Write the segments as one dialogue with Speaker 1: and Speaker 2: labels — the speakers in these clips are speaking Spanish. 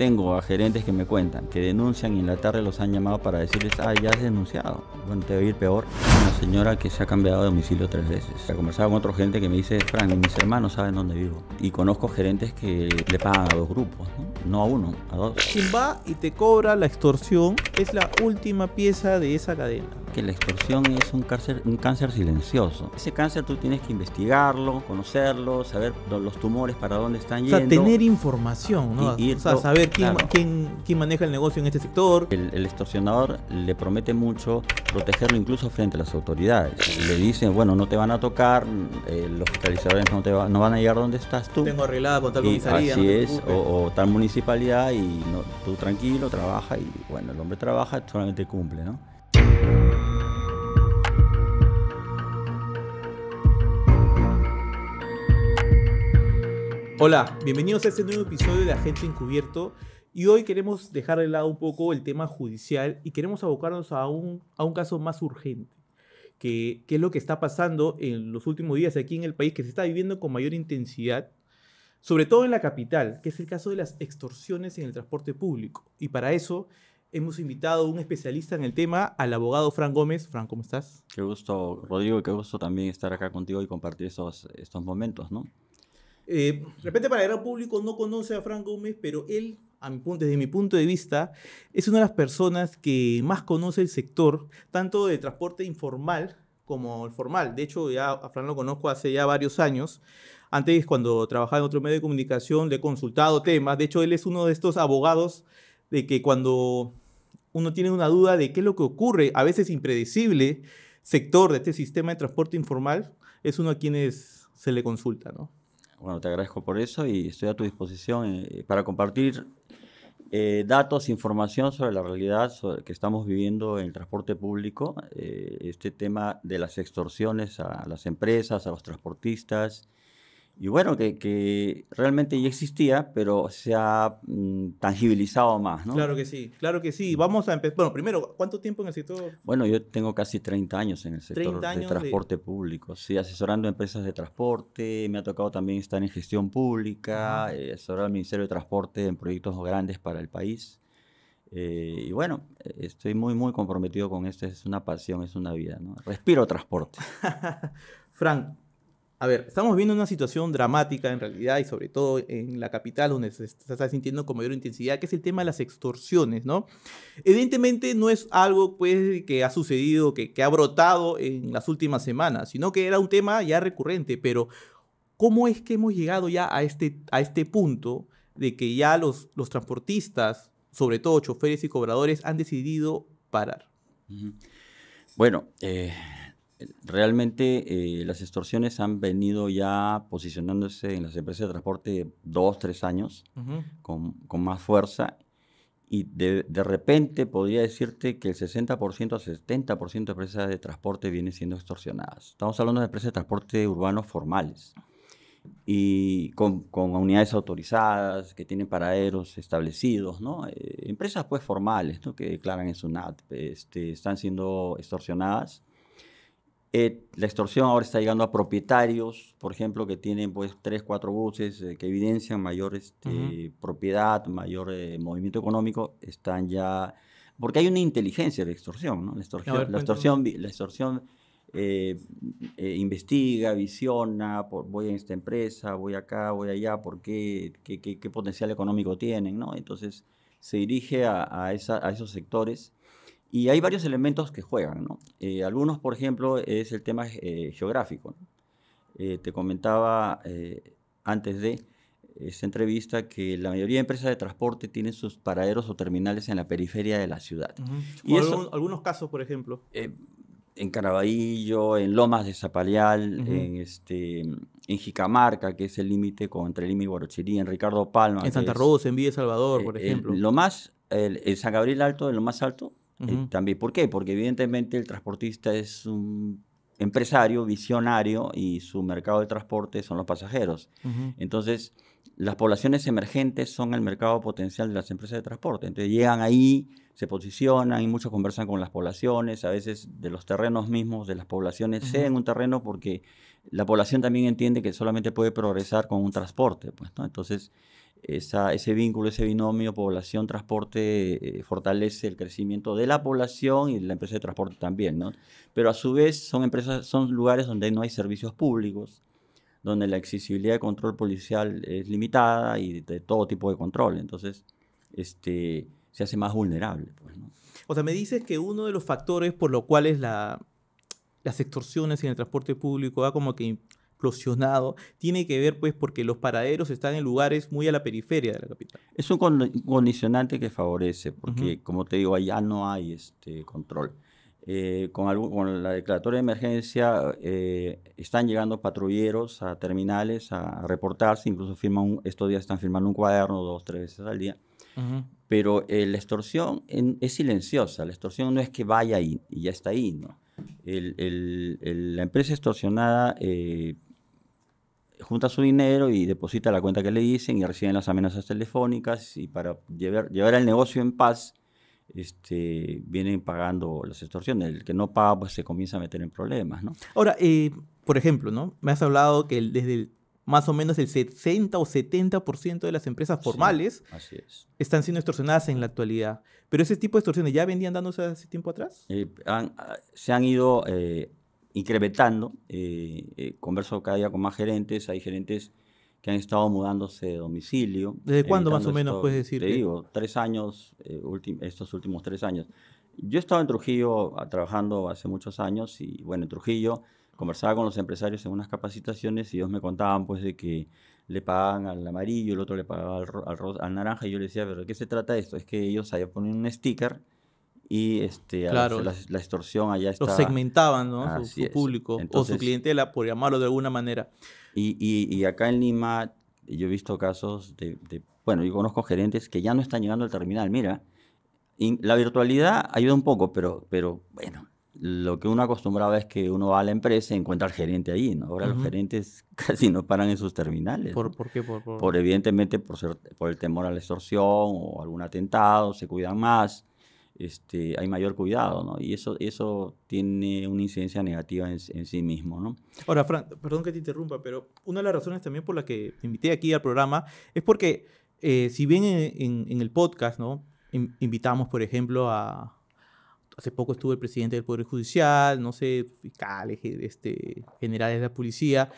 Speaker 1: Tengo a gerentes que me cuentan, que denuncian y en la tarde los han llamado para decirles, ah, ya has denunciado. Bueno, te voy a ir peor. Una señora que se ha cambiado de domicilio tres veces. He conversado con otro gente que me dice, Frank, mis hermanos saben dónde vivo. Y conozco gerentes que le pagan a dos grupos, ¿no? no a uno, a dos. Quien va y te cobra la extorsión es la última pieza de esa cadena que la extorsión es un cáncer, un cáncer silencioso. Ese cáncer tú tienes que investigarlo, conocerlo, saber los tumores para dónde están yendo. O sea, tener
Speaker 2: información, ¿no? o sea, saber quién,
Speaker 1: quién, maneja el negocio en este sector. El, extorsionador le promete mucho protegerlo incluso frente a las autoridades. Le dicen, bueno, no te van a tocar, eh, los fiscalizadores no, te no van a llegar donde estás tú. Tengo
Speaker 2: arreglada con tal comisaría. Así es,
Speaker 1: o, tal municipalidad y tú tranquilo, trabaja y bueno, el hombre trabaja, solamente cumple, ¿no?
Speaker 2: Hola, bienvenidos a este nuevo episodio de Agente Encubierto y hoy queremos dejar de lado un poco el tema judicial y queremos abocarnos a un, a un caso más urgente, que, que, es lo que está pasando en los últimos días aquí en el país, que se está viviendo con mayor intensidad, sobre todo en la capital, que es el caso de las extorsiones en el transporte público. Y para eso hemos invitado a un especialista en el tema, al abogado
Speaker 1: Fran Gómez. Fran, ¿cómo estás? Qué gusto, Rodrigo, qué gusto también estar acá contigo y compartir estos, estos momentos, ¿no?
Speaker 2: Eh, de repente para el gran público no conoce a Fran Gómez, pero él, desde mi punto de vista, es una de las personas que más conoce el sector, tanto de transporte informal como el formal. De hecho, ya a Fran lo conozco hace ya varios años. Antes, cuando trabajaba en otro medio de comunicación, le he consultado temas. De hecho, él es uno de estos abogados de que cuando uno tiene una duda de qué es lo que ocurre, a veces impredecible, sector de este sistema de transporte informal, es uno a quienes se le consulta, ¿no?
Speaker 1: Bueno, te agradezco por eso y estoy a tu disposición eh, para compartir eh, datos, información sobre la realidad que estamos viviendo en el transporte público, eh, este tema de las extorsiones a las empresas, a los transportistas, y bueno, que, que, realmente ya existía, pero se ha mm, tangibilizado más, ¿no? Claro
Speaker 2: que sí, claro que sí. Mm. Vamos a empezar. Bueno, primero, ¿cuánto tiempo en el sector?
Speaker 1: Bueno, yo tengo casi 30 años en el sector de transporte público, sí, asesorando empresas de transporte. Me ha tocado también estar en gestión pública, eh, asesorar al Ministerio de Transporte en proyectos grandes para el país. Eh, y bueno, estoy muy, muy comprometido con esto. Es una pasión, es una vida, ¿no? Respiro transporte. Frank, a ver,
Speaker 2: estamos viendo una situación dramática en realidad y sobre todo en la capital donde se está sintiendo con mayor intensidad, que es el tema de las extorsiones, ¿no? Evidentemente no es algo pues, que ha sucedido, que, que ha brotado en las últimas semanas, sino que era un tema ya recurrente, pero ¿cómo es que hemos llegado ya a este, a este punto de que ya los, los transportistas, sobre todo choferes y cobradores, han decidido
Speaker 1: parar? Bueno, eh, realmente eh, las extorsiones han venido ya posicionándose en las empresas de transporte dos, tres años con, más fuerza. Y de, repente podría decirte que el 60% a 70% de empresas de transporte vienen siendo extorsionadas. Estamos hablando de empresas de transporte urbanos formales y con, unidades autorizadas que tienen paraderos establecidos, ¿no? Eh, empresas pues formales, ¿no? Que declaran en SUNAT, este, están siendo extorsionadas eh, la extorsión ahora está llegando a propietarios, por ejemplo, que tienen pues tres, cuatro buses eh, que evidencian mayor este, propiedad, mayor eh, movimiento económico, están ya... Porque hay una inteligencia de extorsión, ¿no? La extorsión, la extorsión, investiga, visiona, voy a esta empresa, voy acá, voy allá, por qué, qué, potencial económico tienen, ¿no? Entonces se dirige a esos sectores y hay varios elementos que juegan, ¿no? Eh, algunos, por ejemplo, es el tema eh, geográfico. Eh, te comentaba antes de esta entrevista que la mayoría de empresas de transporte tienen sus paraderos o terminales en la periferia de la ciudad. y eso,
Speaker 2: algunos casos, por ejemplo.
Speaker 1: en Caraballo, en Lomas de Zapaleal, en, este, en Jicamarca, que es el límite entre Lima y Guarochería, en Ricardo Palma. En Santa Rosa, en Villa Salvador, por ejemplo. En el, San Gabriel Alto, en lo más alto, eh, también, ¿por qué? Porque evidentemente el transportista es un empresario visionario y su mercado de transporte son los pasajeros. Entonces, las poblaciones emergentes son el mercado potencial de las empresas de transporte. Entonces, llegan ahí, se posicionan y muchos conversan con las poblaciones, a veces de los terrenos mismos, de las poblaciones, se en un terreno porque la población también entiende que solamente puede progresar con un transporte. Pues, Entonces, ese vínculo, ese binomio población-transporte eh, fortalece el crecimiento de la población y de la empresa de transporte también, ¿no? Pero a su vez son empresas, son lugares donde no hay servicios públicos, donde la accesibilidad de control policial es limitada y de, todo tipo de control. Entonces, este, se hace más vulnerable. Pues,
Speaker 2: o sea, me dices que uno de los factores por los cuales la, las extorsiones en el transporte público va como que explosionado, tiene que ver pues porque los paraderos están en lugares muy a la periferia de la capital.
Speaker 1: Es un condicionante que favorece, porque como te digo, allá no hay este control. Eh, con, con, la declaratoria de emergencia eh, están llegando patrulleros a terminales a, reportarse, incluso firman estos días están firmando un cuaderno dos, tres veces al día. Pero eh, la extorsión es silenciosa, la extorsión no es que vaya ahí y ya está ahí, ¿no? la empresa extorsionada junta su dinero y deposita la cuenta que le dicen y reciben las amenazas telefónicas y para llevar, llevar el negocio en paz este, vienen pagando las extorsiones. El que no paga pues se comienza a meter en problemas. ¿no?
Speaker 2: Ahora, eh, por ejemplo, ¿no? me has hablado que desde más o menos el 60 o 70% de las empresas formales están siendo extorsionadas en la actualidad. Pero ese tipo de extorsiones ya vendían dándose hace tiempo atrás?
Speaker 1: Eh, ah, se han ido... Eh, incrementando. Eh, eh, converso cada día con más gerentes, hay gerentes que han estado mudándose de domicilio. ¿Desde cuándo más o menos puedes decir? Te digo, tres años, eh, estos últimos tres años. Yo estaba en Trujillo ah, trabajando hace muchos años y bueno, en Trujillo conversaba con los empresarios en unas capacitaciones y ellos me contaban pues de que le pagaban al amarillo, el otro le pagaba al, al, naranja y yo les decía, pero ¿de qué se trata esto? Es que ellos ahí poner un sticker y este, la, extorsión allá estaba. Los segmentaban, ¿no? Su, público o su clientela, por llamarlo de alguna manera. Y, y, y acá en Lima yo he visto casos de, bueno, yo conozco gerentes que ya no están llegando al terminal. Mira, la virtualidad ayuda un poco, pero, pero bueno, lo que uno acostumbraba es que uno va a la empresa y encuentra al gerente ahí, ¿no? Ahora los gerentes casi no paran en sus terminales. ¿Por, ¿por qué? evidentemente por, ser, por el temor a la extorsión o algún atentado, se cuidan más. Este, hay mayor cuidado, ¿no? Y eso, eso tiene una incidencia negativa en, sí mismo, ¿no?
Speaker 2: Ahora, Fran, perdón que te interrumpa, pero una de las razones también por la que
Speaker 1: invité aquí al programa es porque, eh, si bien en,
Speaker 2: el podcast, ¿no? invitamos, por ejemplo, a... Hace poco estuvo el presidente del Poder Judicial, no sé, fiscales, eh, este, generales de la policía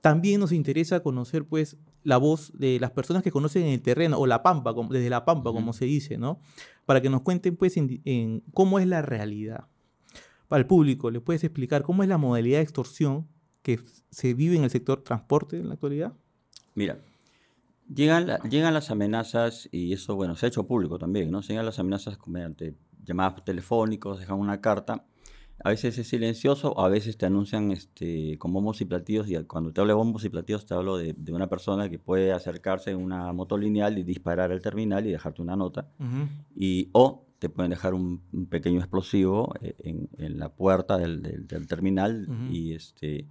Speaker 2: también nos interesa conocer pues la voz de las personas que conocen el terreno o la pampa, desde la pampa, como se dice, ¿no? Para que nos cuenten pues en, cómo es la realidad. Para el público, ¿le puedes explicar cómo es la modalidad de extorsión que se vive en el sector transporte en la actualidad?
Speaker 1: Mira, llegan, llegan las amenazas, y eso, bueno, se ha hecho público también, ¿no? llegan las amenazas mediante llamadas telefónicas, dejan una carta, a veces es silencioso, a veces te anuncian este, con bombos y platillos, y cuando te hablo de bombos y platillos te hablo de, una persona que puede acercarse en una moto lineal y disparar al terminal y dejarte una nota, y, o te pueden dejar un, pequeño explosivo eh, en, la puerta del, terminal y, este,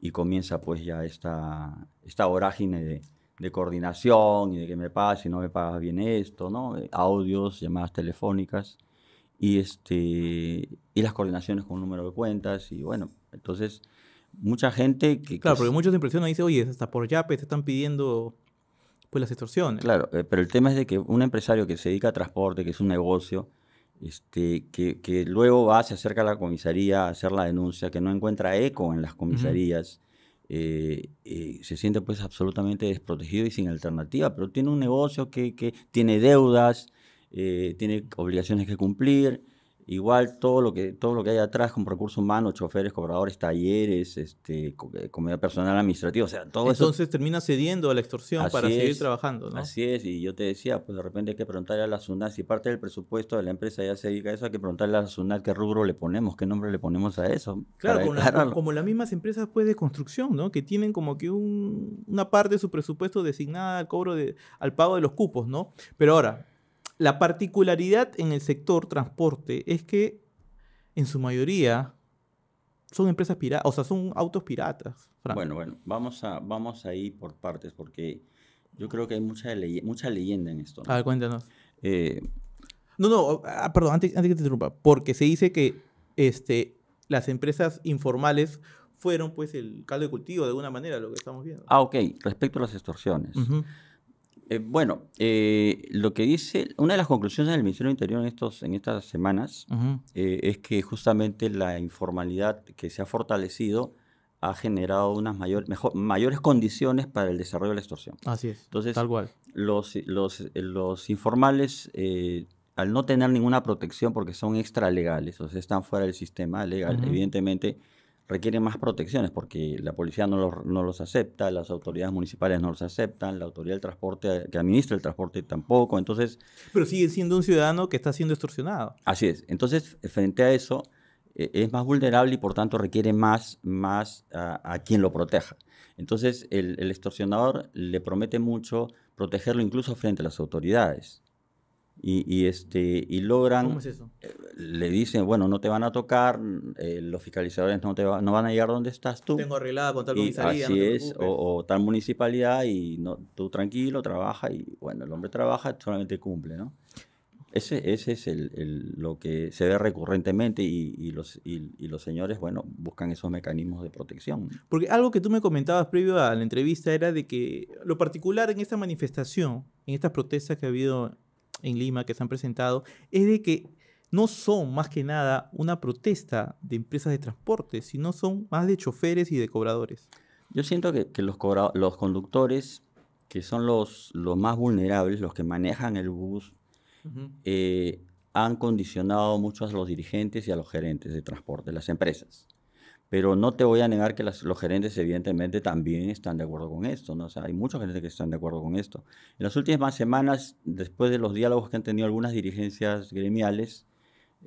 Speaker 1: y comienza pues ya esta, esta vorágine de, coordinación y de que me pagas si no me pagas bien esto, ¿no? Eh, audios, llamadas telefónicas y, este, y las coordinaciones con un número de cuentas. Y bueno, entonces, mucha gente que... Claro, porque muchos de impresión y
Speaker 2: dicen, oye, hasta por YAPE te están pidiendo
Speaker 1: pues las extorsiones. Claro, eh, pero el tema es de que un empresario que se dedica a transporte, que es un negocio, este, que, que luego va, se acerca a la comisaría a hacer la denuncia, que no encuentra eco en las comisarías, eh, eh, se siente pues absolutamente desprotegido y sin alternativa, pero tiene un negocio que, que tiene deudas, eh, tiene obligaciones que cumplir. Igual todo lo que todo lo que hay atrás como recursos humanos, choferes, cobradores, talleres, este, eh, comida personal administrativa, o sea, todo Entonces, eso. termina cediendo a la extorsión para seguir trabajando, ¿no? Así es, y yo te decía, pues de repente hay que preguntarle a la SUNAT, si parte del presupuesto de la empresa ya se dedica a eso, hay que preguntarle a la SUNAT qué rubro le ponemos, qué nombre le ponemos a eso. Claro, como,
Speaker 2: las mismas empresas pues de construcción, ¿no? Que tienen como que una parte de su presupuesto designada al cobro de, al pago de los cupos, ¿no? Pero ahora, la particularidad en el sector transporte es que en su mayoría son empresas piratas, o sea, son autos piratas.
Speaker 1: Bueno, bueno, vamos a vamos a ir por partes porque yo creo que hay mucha, mucha leyenda en esto. Ah, cuéntanos.
Speaker 2: Eh, no, no, ah, ah, perdón, antes, que te interrumpa, porque se dice que este, las empresas informales fueron pues el caldo de cultivo de alguna manera, lo que estamos viendo.
Speaker 1: Ah, ok, respecto a las extorsiones. Eh, bueno, eh, lo que dice, una de las conclusiones del Ministerio del Interior en, estos, en estas semanas eh, es que justamente la informalidad que se ha fortalecido ha generado unas mayores, mayores condiciones para el desarrollo de la extorsión. Así es. Entonces, tal cual. Los, los, los informales, al no tener ninguna protección porque son extralegales, o sea, están fuera del sistema legal, evidentemente requiere más protecciones porque la policía no los, no los acepta, las autoridades municipales no los aceptan, la autoridad del transporte que administra el transporte tampoco, entonces...
Speaker 2: Pero sigue siendo un ciudadano que está siendo extorsionado.
Speaker 1: Así es, entonces frente a eso e, es más vulnerable y por tanto requiere más, más a, quien lo proteja. Entonces el, el extorsionador le promete mucho protegerlo incluso frente a las autoridades. Y, y, este, y logran... Eh, le dicen, bueno, no te van a tocar, eh, los fiscalizadores no, te no van a llegar donde estás tú. Tengo arreglada con tal es, o, tal municipalidad y no, tú tranquilo, trabaja y bueno, el hombre trabaja, solamente cumple, ¿no? Ese, ese es el, lo que se ve recurrentemente y, los, y, los señores, bueno, buscan esos mecanismos de protección. Porque algo que tú me comentabas previo a
Speaker 2: la entrevista era de que lo particular en esta manifestación, en estas protestas que ha habido en Lima que se han presentado es de que no son más que nada una protesta de empresas de
Speaker 1: transporte, sino son más de choferes y de cobradores. Yo siento que, los, conductores, que son los, más vulnerables, los que manejan el bus, eh, han condicionado mucho a los dirigentes y a los gerentes de transporte, las empresas. Pero no te voy a negar que los gerentes evidentemente también están de acuerdo con esto, ¿no? sea, hay muchos gerentes que están de acuerdo con esto. En las últimas semanas, después de los diálogos que han tenido algunas dirigencias gremiales,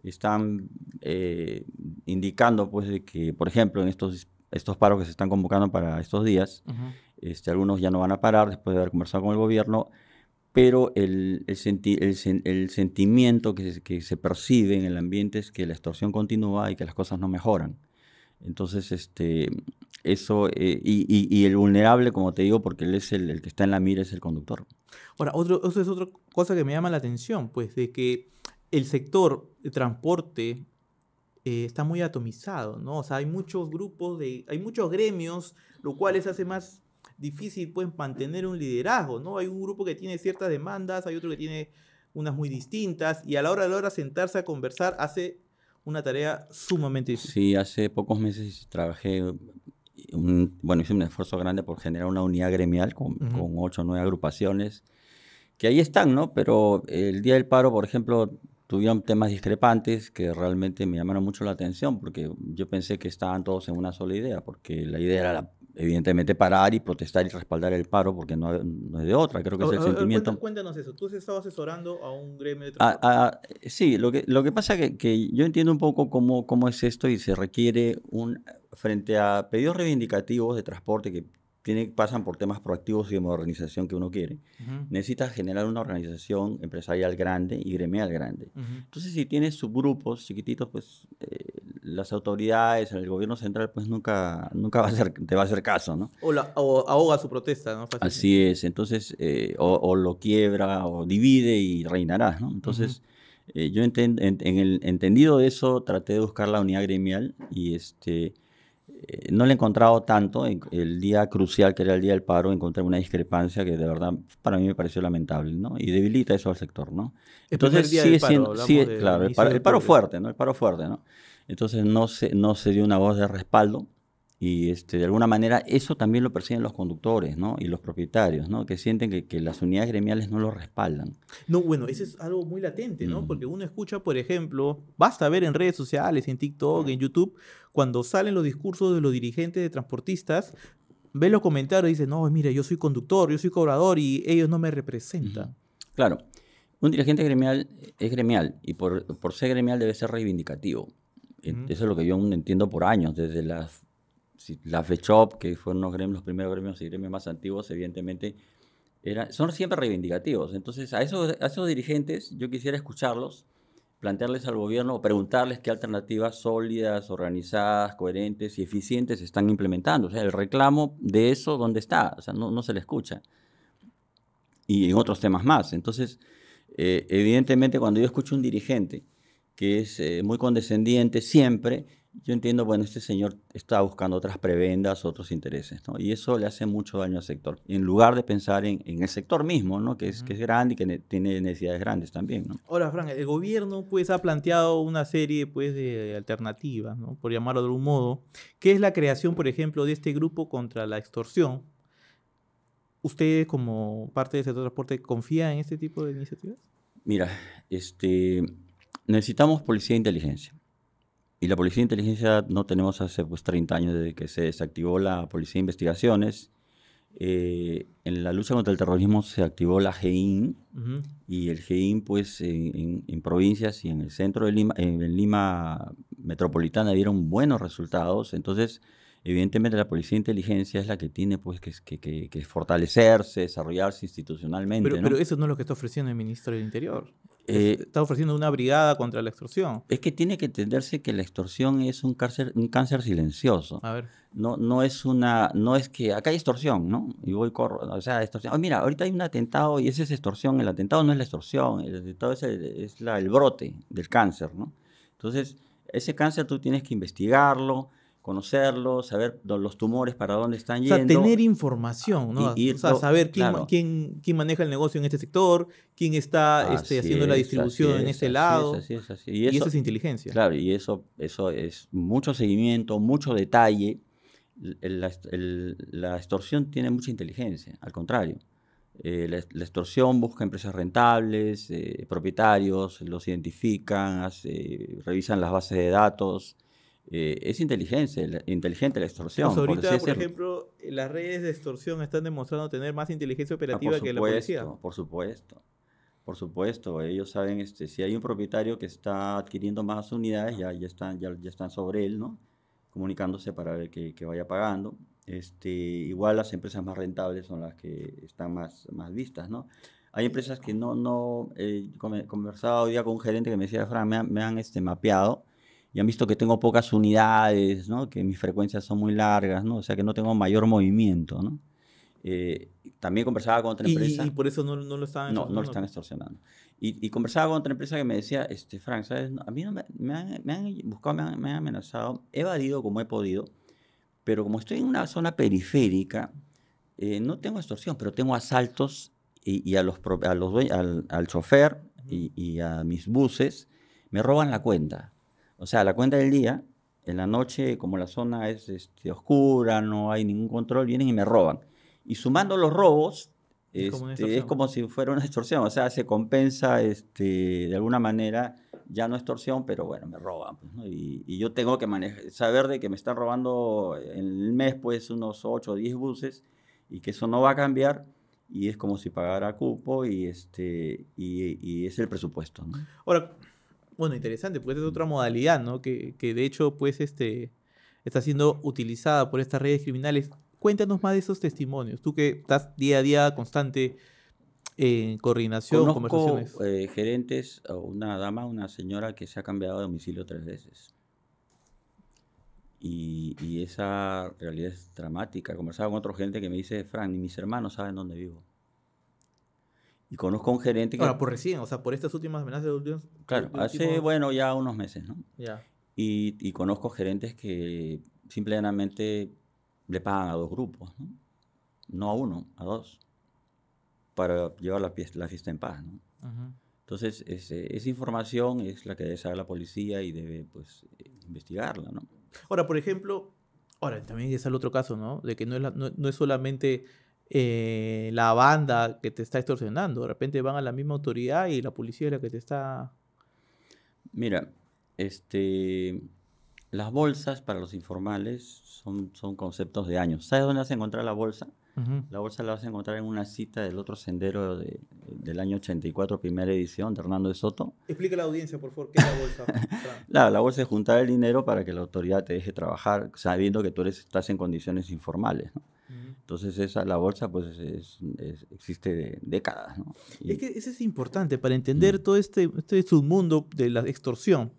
Speaker 1: están eh, indicando, pues, que, por ejemplo, en estos, estos paros que se están convocando para estos días, este, algunos ya no van a parar después de haber conversado con el gobierno, pero el, el, el, sentimiento que que se percibe en el ambiente es que la extorsión continúa y que las cosas no mejoran. Entonces, este, eso, eh, y, el vulnerable, como te digo, porque él es el, que está en la mira, es el conductor.
Speaker 2: Ahora, otro, eso es otra cosa que me llama la atención, pues, de que el sector de transporte eh, está muy atomizado, ¿no? O sea, hay muchos grupos, de, hay muchos gremios, lo cual les hace más difícil, pues, mantener un liderazgo, ¿no? Hay un grupo que tiene ciertas demandas, hay otro que tiene unas muy distintas, y a la hora de la hora sentarse a conversar hace
Speaker 1: una tarea sumamente difícil. Sí, hace pocos meses trabajé, un, bueno, hice un esfuerzo grande por generar una unidad gremial con, con ocho o nueve agrupaciones, que ahí están, ¿no? Pero el día del paro, por ejemplo, tuvieron temas discrepantes que realmente me llamaron mucho la atención, porque yo pensé que estaban todos en una sola idea, porque la idea era la evidentemente parar y protestar y respaldar el paro porque no, no es de otra, creo que es el sentimiento.
Speaker 2: Cuéntanos eso, tú has estado asesorando a un gremio de ah,
Speaker 1: transporte. Ah, ah, sí, lo que, lo que pasa es que, que, yo entiendo un poco cómo, cómo es esto y se requiere un, frente a pedidos reivindicativos de transporte que tiene, pasan por temas proactivos y de modernización que uno quiere, necesitas generar una organización empresarial grande y gremial grande. Entonces, si tienes subgrupos chiquititos, pues eh, las autoridades, el gobierno central, pues nunca, nunca va a ser te va a hacer caso, ¿no?
Speaker 2: O, ahoga su protesta, ¿no?
Speaker 1: Así es, entonces, eh, o, lo quiebra, o divide y reinarás, ¿no? Entonces, eh, yo en, el entendido de eso, traté de buscar la unidad gremial y este eh, no le he encontrado tanto. El día crucial, que era el día del paro, encontré una discrepancia que de verdad para mí me pareció lamentable, ¿no? Y debilita eso al sector, ¿no? Entonces, sigue siendo. claro, el paro, el paro fuerte, ¿no? El paro fuerte, Entonces, no se, no se dio una voz de respaldo y este, de alguna manera eso también lo perciben los conductores ¿no? y los propietarios, ¿no? que sienten que, las unidades gremiales no lo respaldan.
Speaker 2: No, bueno, eso es algo muy latente, ¿no? Porque mm. uno escucha, por ejemplo, basta ver en redes sociales, en TikTok, en YouTube, cuando salen los discursos de los dirigentes de transportistas, ve los comentarios y dice, no, mira, yo soy conductor, yo soy cobrador y ellos no me representan.
Speaker 1: Claro, un dirigente gremial es gremial y por, ser gremial debe ser reivindicativo. Mm. Eso es lo que yo entiendo por años, desde las la FECHOP, que fueron los, gremios, primeros gremios y gremios más antiguos, evidentemente, son siempre reivindicativos. Entonces, a esos, a dirigentes yo quisiera escucharlos, plantearles al gobierno, preguntarles qué alternativas sólidas, organizadas, coherentes y eficientes están implementando. O sea, el reclamo de eso, ¿dónde está? O sea, no, se le escucha. Y en otros temas más. Entonces, eh, evidentemente, cuando yo escucho a un dirigente que es eh, muy condescendiente siempre, yo entiendo, bueno, este señor está buscando otras prebendas, otros intereses, ¿no? Y eso le hace mucho daño al sector. En lugar de pensar en, el sector mismo, ¿no? Que es, grande y que tiene necesidades grandes también, ¿no?
Speaker 2: Ahora, Frank, el gobierno, pues, ha planteado una serie, pues, de alternativas, ¿no? Por llamarlo de algún modo, que es la creación, por ejemplo, de este grupo contra la extorsión. ¿Ustedes, como parte del sector transporte, confían en este tipo de iniciativas?
Speaker 1: Mira, este, necesitamos policía de inteligencia y la Policía de Inteligencia no tenemos hace pues, 30 años desde que se desactivó la Policía de Investigaciones. Eh, en la lucha contra el terrorismo se activó la GEIN y el GEIN pues en, provincias y en el centro de Lima, en Lima metropolitana dieron buenos resultados. Entonces Evidentemente la policía de inteligencia es la que tiene pues que, fortalecerse, desarrollarse institucionalmente. Pero, eso
Speaker 2: no es lo que está ofreciendo el ministro del Interior.
Speaker 1: Eh, está ofreciendo una brigada contra la extorsión. Es que tiene que entenderse que la extorsión es un cáncer, un cáncer silencioso. A ver. No, no es una, no es que acá hay extorsión, ¿no? Y voy corro, o sea, extorsión. mira, ahorita hay un atentado y ese es extorsión. El atentado no es la extorsión, el atentado es, el, el brote del cáncer, ¿no? Entonces, ese cáncer tú tienes que investigarlo conocerlos, saber los tumores para dónde están yendo. O sea, tener
Speaker 2: información, ¿no? o sea, saber quién, quién, maneja el negocio en este sector, quién está este, haciendo la distribución en ese lado. y eso, es inteligencia.
Speaker 1: Claro, y eso, eso es mucho seguimiento, mucho detalle. la, extorsión tiene mucha inteligencia, al contrario. Eh, la, extorsión busca empresas rentables, eh, propietarios, los identifican, revisan las bases de datos, eh, es inteligente la, inteligente la extorsión. Pues ahorita, por,
Speaker 2: ejemplo, las redes de extorsión están demostrando tener más inteligencia ah, operativa que la policía.
Speaker 1: Por supuesto, por supuesto. Ellos saben, este, si hay un propietario que está adquiriendo más unidades, ya, están, ya, ya están sobre él, ¿no? Comunicándose para ver que, vaya pagando. Este, igual las empresas más rentables son las que están más, más vistas, ¿no? Hay empresas que no, no, eh, hoy día con un gerente que me decía, Fran, me, han, me este, mapeado y han visto que tengo pocas unidades, que mis frecuencias son muy largas, o sea que no tengo mayor movimiento. Eh, también conversaba con otra empresa. ¿Y, por eso no, lo estaban No, no lo están extorsionando. Y, conversaba con otra empresa que me decía, este, Frank, ¿sabes? A mí me, han, buscado, me han, amenazado, he evadido como he podido, pero como estoy en una zona periférica, eh, no tengo extorsión, pero tengo asaltos y, a los, los al, al chofer y, a mis buses me roban la cuenta. O sea, la cuenta del día, en la noche, como la zona es este, oscura, no hay ningún control, vienen y me roban. Y sumando los robos, es, como este, si fuera una extorsión. O sea, se compensa este, de alguna manera, ya no extorsión, pero bueno, me roban. Pues, y, yo tengo que saber de que me están robando en el mes, pues, unos 8 o 10 buses y que eso no va a cambiar y es como si pagara cupo y es el presupuesto
Speaker 2: bueno, interesante, porque es otra modalidad, ¿no? Que, de hecho, pues, este, está siendo utilizada por estas redes criminales. Cuéntanos más de esos testimonios, tú que estás día a día constante en coordinación, Conozco,
Speaker 1: conversaciones. Eh, gerentes, una dama, una señora que se ha cambiado de domicilio tres veces. Y, esa realidad es dramática. Conversaba con otro gente que me dice, Frank, ni mis hermanos saben dónde vivo. Y conozco a un gerente que... Ahora,
Speaker 2: por recién, o sea, por estas últimas amenazas de últimos... Claro, hace, bueno, ya unos meses, ¿no? Ya.
Speaker 1: Y, conozco gerentes que simplemente le pagan a dos grupos, ¿no? No a uno, a dos, para llevar la, fiesta, la fiesta en paz, ¿no? Entonces, esa información es la que debe saber la policía y debe, pues, investigarla, ¿no?
Speaker 2: Ahora, por ejemplo, ahora también es el otro caso, ¿no? De que no no es solamente eh, la banda que te está extorsionando. De repente van a la misma autoridad y la policía es la que te está...
Speaker 1: Mira, este, las bolsas para los informales son, son conceptos de años. ¿Sabes dónde vas a encontrar la bolsa? La bolsa la vas a encontrar en una cita del otro sendero del año 84, primera edición, de Hernando de Soto.
Speaker 2: Explica a la audiencia, por favor, ¿qué es la bolsa?
Speaker 1: la, la bolsa es juntar el dinero para que la autoridad te deje trabajar, sabiendo que tú estás en condiciones informales. ¿no? Entonces esa, la bolsa pues es, existe de décadas. Y... Es que
Speaker 2: eso es importante para entender mm. todo este, este, este, submundo de la extorsión,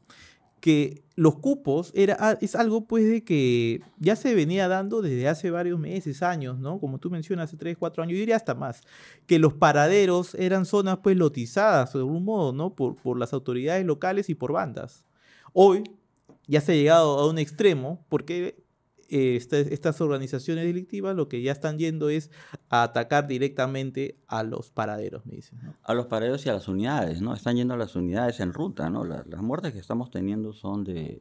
Speaker 2: que los cupos era, ah, es algo pues de que ya se venía dando desde hace varios meses, años, ¿no? Como tú mencionas, hace tres, cuatro años, yo diría hasta más, que los paraderos eran zonas pues lotizadas de algún modo, ¿no? Por, por las autoridades locales y por bandas. Hoy ya se ha llegado a un extremo porque eh, estas organizaciones delictivas lo que ya están yendo es a atacar directamente a los paraderos, me dicen.
Speaker 1: A los paraderos y a las unidades, ¿no? Están yendo a las unidades en ruta, ¿no? las, muertes que estamos teniendo son de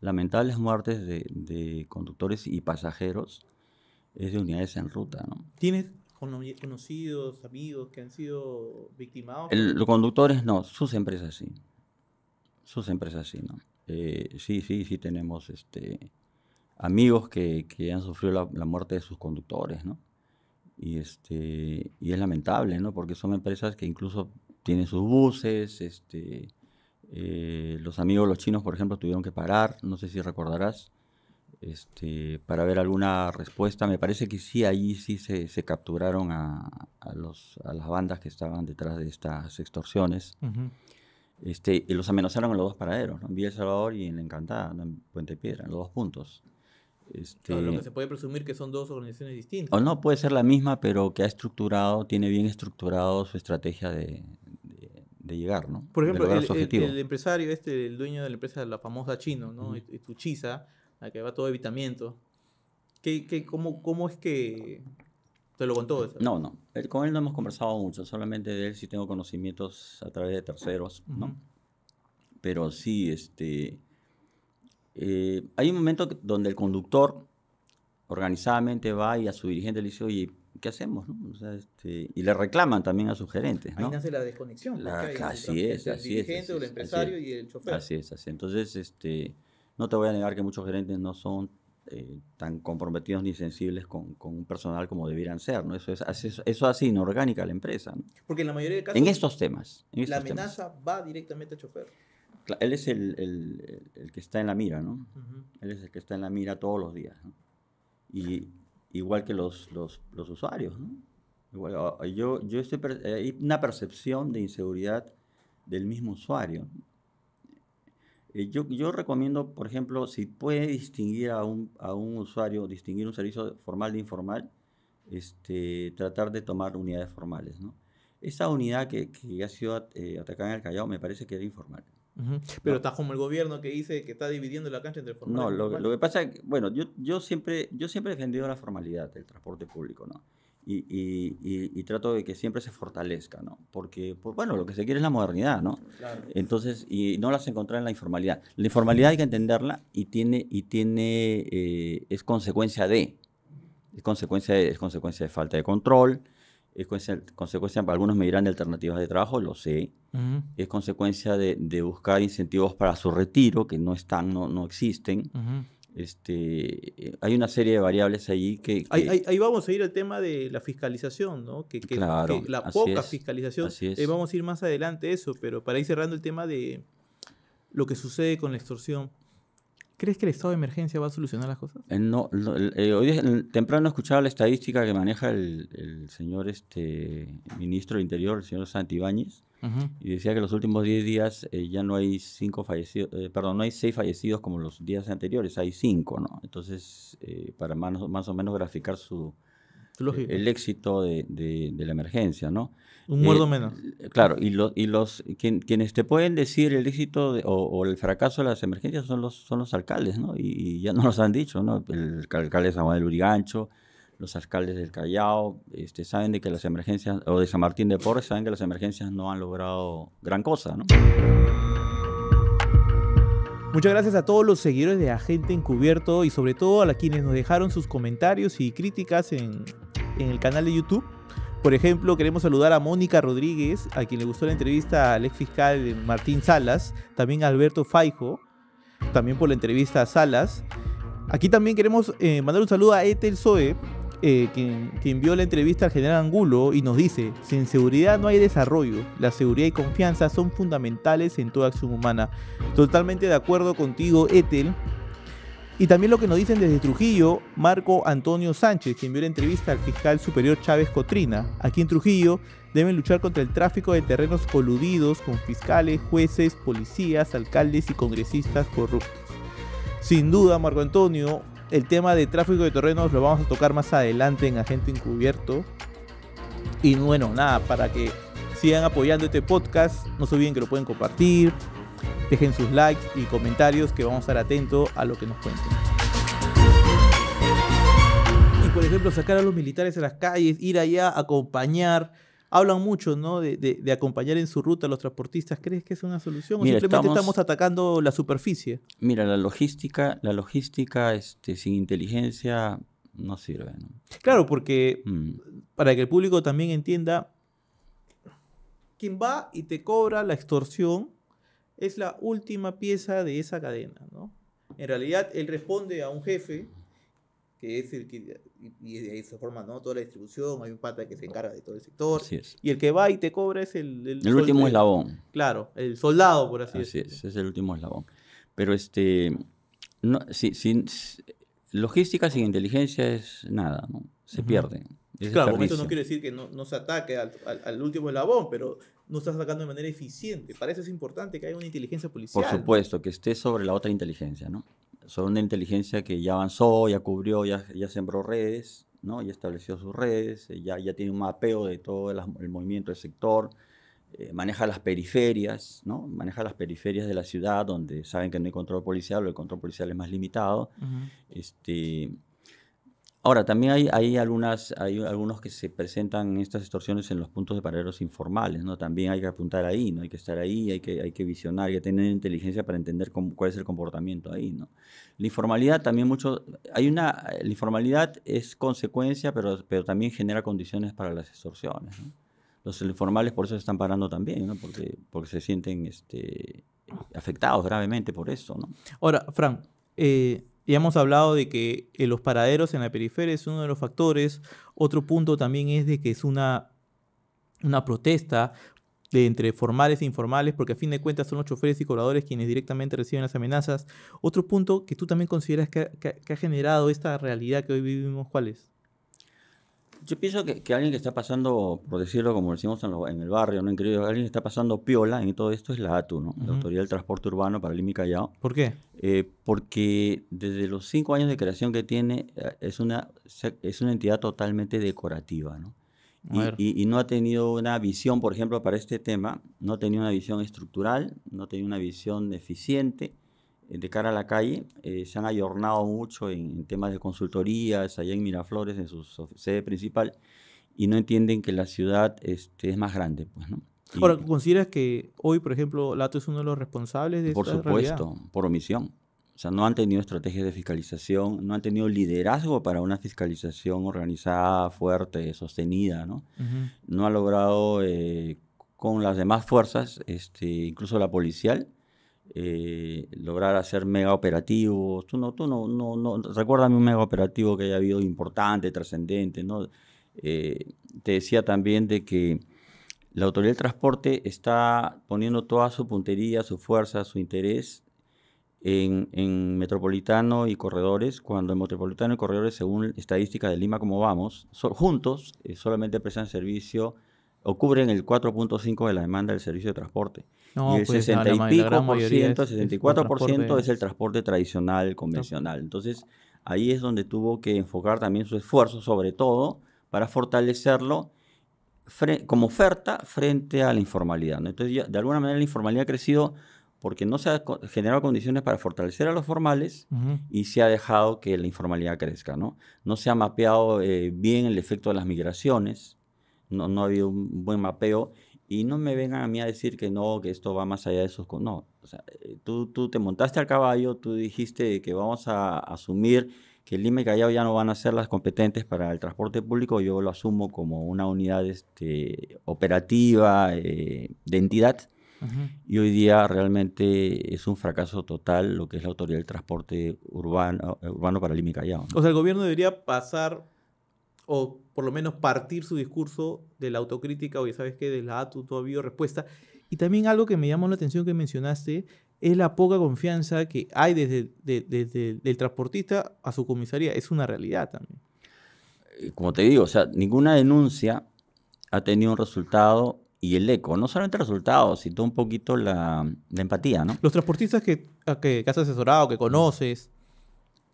Speaker 1: lamentables muertes de, conductores y pasajeros, es de unidades en ruta, ¿no?
Speaker 2: ¿Tienes conocidos, amigos que han sido victimados? los
Speaker 1: conductores no, sus empresas sí. Sus empresas sí, ¿no? Eh, sí, sí, sí tenemos este, amigos que, han sufrido la, muerte de sus conductores, ¿no? Y, este, y es lamentable, ¿no? Porque son empresas que incluso tienen sus buses, este, eh, los amigos, los chinos, por ejemplo, tuvieron que parar, no sé si recordarás, este, para ver alguna respuesta. Me parece que sí, ahí sí se, capturaron a, las bandas que estaban detrás de estas extorsiones. este, y los amenazaron en los dos paraderos, en Villa El Salvador y en La Encantada, en Puente Piedra, en los dos puntos. Este, lo que este se
Speaker 2: puede presumir que son dos organizaciones distintas. O
Speaker 1: no, puede ser la misma, pero que ha estructurado, tiene bien estructurado su estrategia de, de, llegar, ¿no? Por ejemplo, el,
Speaker 2: empresario, este, el dueño de la empresa, la famosa Chino, ¿no? y la que va todo evitamiento. ¿Qué, qué, cómo, ¿Cómo es que
Speaker 1: te lo contó No, no. con él no hemos conversado mucho, solamente de él sí tengo conocimientos a través de terceros, ¿no? Pero sí, este eh, hay un momento donde el conductor organizadamente va y a su dirigente le dice, oye, ¿qué hacemos? Este, y le reclaman también a sus gerentes. ¿no? Ahí la desconexión. Pues, así es, así es, el dirigente, es, el empresario y el chofer. Así es, así Entonces, este, no te voy a negar que muchos gerentes no son eh, tan comprometidos ni sensibles con, un personal como debieran ser, ¿no? Eso, es, eso, hace inorgánica la empresa, Porque en la mayoría de casos... En estos temas. la amenaza
Speaker 2: va directamente al chofer.
Speaker 1: Él es el, que está en la mira, ¿no? Él es el que está en la mira todos los días. Y igual que los, los, usuarios, ¿no? Ah, ah, yo, yo estoy eh, hay una percepción de inseguridad del mismo usuario. Eh, yo, yo, recomiendo, por ejemplo, si puede distinguir a un, a un usuario, distinguir un servicio formal de informal, este, tratar de tomar unidades formales. ¿no? Esa unidad que, que ha sido eh, atacada en el Callao me parece que era informal. Pero está como el
Speaker 2: gobierno que dice que está dividiendo la cancha entre el no, lo, que
Speaker 1: pasa es que, bueno, yo, siempre, yo siempre he defendido la formalidad del transporte público, ¿no? Y, y, trato de que siempre se fortalezca, ¿no? Porque, pues, bueno, lo que se quiere es la modernidad, ¿no? Entonces, y no las encontrar en la informalidad. La informalidad hay que entenderla y tiene, y tiene, eh, es consecuencia de, es consecuencia de, es consecuencia de falta de control, es consecuencia, algunos me dirán de alternativas de trabajo, lo sé, es consecuencia de, buscar incentivos para su retiro, que no están, no, existen. Este, eh, hay una serie de variables allí que... ahí,
Speaker 2: ahí, vamos a ir al tema de la fiscalización, ¿no? Que, claro, la poca fiscalización, eh, vamos a ir más adelante eso, pero para ir cerrando el tema de lo que sucede con la extorsión. ¿Crees que el estado de emergencia va a solucionar las cosas?
Speaker 1: Eh, no, eh, hoy mm, temprano escuchaba la estadística que maneja el, señor este, ministro del Interior, el señor Santibáñez, y decía que los últimos 10 días eh, ya no hay cinco fallecidos, perdón, no hay seis fallecidos como los días anteriores, hay cinco, ¿no? Entonces, para más, o menos graficar su el éxito de, de, de la emergencia, ¿no? Un muerto eh, menos. Claro, y, y los quienes te pueden decir el éxito o, el fracaso de las emergencias son los, son los alcaldes, ¿no? Y, ya nos los han dicho, ¿no? El, alcalde de San Juan Urigancho, los alcaldes del Callao, este, saben de que las emergencias, o de San Martín de Porres, saben que las emergencias no han logrado gran cosa, ¿no?
Speaker 2: Muchas gracias a todos los seguidores de Agente Encubierto y sobre todo a quienes nos dejaron sus comentarios y críticas en, en el canal de YouTube. Por ejemplo, queremos saludar a Mónica Rodríguez, a quien le gustó la entrevista al ex fiscal Martín Salas, también a Alberto Faijo, también por la entrevista a Salas. Aquí también queremos eh, mandar un saludo a Etel Zoe, eh, quien, quien, vio la entrevista al general Angulo y nos dice, sin seguridad no hay desarrollo, la seguridad y confianza son fundamentales en toda acción humana. Totalmente de acuerdo contigo, Etel. Y también lo que nos dicen desde Trujillo, Marco Antonio Sánchez, quien vio la entrevista al fiscal superior Chávez Cotrina. Aquí en Trujillo deben luchar contra el tráfico de terrenos coludidos con fiscales, jueces, policías, alcaldes y congresistas corruptos. Sin duda, Marco Antonio, el tema de tráfico de terrenos lo vamos a tocar más adelante en Agente Encubierto. Y bueno, nada, para que sigan apoyando este podcast, no se olviden que lo pueden compartir, Dejen sus likes y comentarios que vamos a estar atentos a lo que nos cuenten. Y por ejemplo, sacar a los militares a las calles, ir allá, acompañar. Hablan mucho, ¿no? De, acompañar en su ruta a los transportistas. ¿Crees que es una solución? o simplemente estamos, atacando la superficie.
Speaker 1: Mira, la logística, la logística, este, sin inteligencia no sirve. Claro, porque mm. para que el público también entienda, ¿quién va y te cobra la
Speaker 2: extorsión es la última pieza de esa cadena. ¿no? En realidad, él responde a un jefe, que es el que, y de ahí se forma ¿no? toda la distribución, hay un pata que se encarga de todo el sector, es. y el que va y te cobra es el... El, último eslabón. Claro, el soldado, por así, así Sí, es,
Speaker 1: es el último eslabón. Pero este, no, sin, logística sin inteligencia es nada, ¿no? se pierde. claro, eso no quiere
Speaker 2: decir que no, no se ataque al, al, al, último eslabón, pero no estás atacando de manera eficiente. Para eso es importante que haya una inteligencia policial. Por supuesto,
Speaker 1: que esté sobre la otra inteligencia, ¿no? Sobre una inteligencia que ya avanzó, ya cubrió, ya, ya sembró redes, ¿no? Ya estableció sus redes, eh, ya, ya tiene un mapeo de todo el, movimiento del sector, eh, maneja las periferias, ¿no? Maneja las periferias de la ciudad donde saben que no hay control policial o el control policial es más limitado. Este Ahora, también hay, hay, algunas, hay algunos que se presentan estas extorsiones en los puntos de paraderos informales, ¿no? También hay que apuntar ahí, ¿no? Hay que estar ahí, hay que, hay que visionar, hay que tener inteligencia para entender cuál es el comportamiento ahí, ¿no? La informalidad también mucho, hay una, la informalidad es consecuencia, pero, pero también genera condiciones para las extorsiones, ¿no? Los informales por eso se están parando también, ¿no? Porque, porque se sienten este, afectados gravemente por eso, ¿no? Ahora, Fran, eh,
Speaker 2: ya hemos hablado de que eh, los paraderos en la periferia es uno de los factores. Otro punto también es de que es una, una protesta de entre formales e informales, porque a fin de cuentas son los choferes y cobradores quienes directamente reciben las amenazas. Otro punto que tú también consideras que, que ha generado esta realidad que hoy vivimos, ¿cuál es?
Speaker 1: Yo pienso que, que, alguien que está pasando, por decirlo como decimos en, el barrio, ¿no? alguien que está pasando piola en todo esto es la ATU, La Autoridad del Transporte Urbano para Lima y Callao. ¿Por qué? Eh, porque desde los cinco años de creación que tiene, eh, es una, es una entidad totalmente decorativa, ¿no? Y, y, no ha tenido una visión, por ejemplo, para este tema, no ha tenido una visión estructural, no ha tenido una visión eficiente eh, de cara a la calle, eh, se han ayornado mucho en, temas de consultorías, allá en Miraflores, en su sede principal, y no entienden que la ciudad este, es más grande, pues, ¿no?
Speaker 2: ¿consideras que hoy, por ejemplo, Lato es uno de los responsables de Por supuesto,
Speaker 1: por omisión. O sea, no han tenido estrategias de fiscalización, no han tenido liderazgo para una fiscalización organizada, fuerte, sostenida, ¿no? No ha logrado eh, con las demás fuerzas, este, incluso la policial, eh, lograr hacer mega operativos. Tú no, tú no, no, no, recuérdame un mega operativo que haya habido importante, trascendente, ¿no? Eh, te decía también de que la Autoridad del Transporte está poniendo toda su puntería, su fuerza, su interés en, Metropolitano y Corredores, cuando en Metropolitano y Corredores, según estadísticas de Lima, como vamos, son juntos eh, solamente prestan servicio o cubren el 4.5 de la demanda del servicio de transporte. y el pues, y pico por ciento, 64 por ciento es el transporte tradicional, convencional. Entonces, ahí es donde tuvo que enfocar también su esfuerzo, sobre todo para fortalecerlo como oferta frente a la informalidad. Entonces, de alguna manera la informalidad ha crecido porque no se han generado condiciones para fortalecer a los formales y se ha dejado que la informalidad crezca. No, no se ha mapeado eh, bien el efecto de las migraciones no, no ha habido un buen mapeo. Y no me vengan a mí a decir que no, que esto va más allá de esos... No, o sea, eh, tú, tú te montaste al caballo, tú dijiste que vamos a asumir que el y Callao ya no van a ser las competentes para el transporte público, yo lo asumo como una unidad este, operativa, eh, de entidad. Y hoy día realmente es un fracaso total lo que es la autoridad del transporte urbano, eh, urbano para Lima y Callao.
Speaker 2: O sea, el gobierno debería pasar o por lo menos partir su discurso de la autocrítica, ya ¿sabes que De la ATU ah, no ha respuesta.
Speaker 1: Y también algo que
Speaker 2: me llamó la atención que mencionaste es la poca confianza que hay desde, desde el transportista a su comisaría. Es una realidad también.
Speaker 1: Eh, como te digo, o sea, ninguna denuncia ha tenido un resultado y el eco, no solamente resultado, sino un poquito la, empatía, ¿no? Los transportistas que, que, has asesorado, que conoces,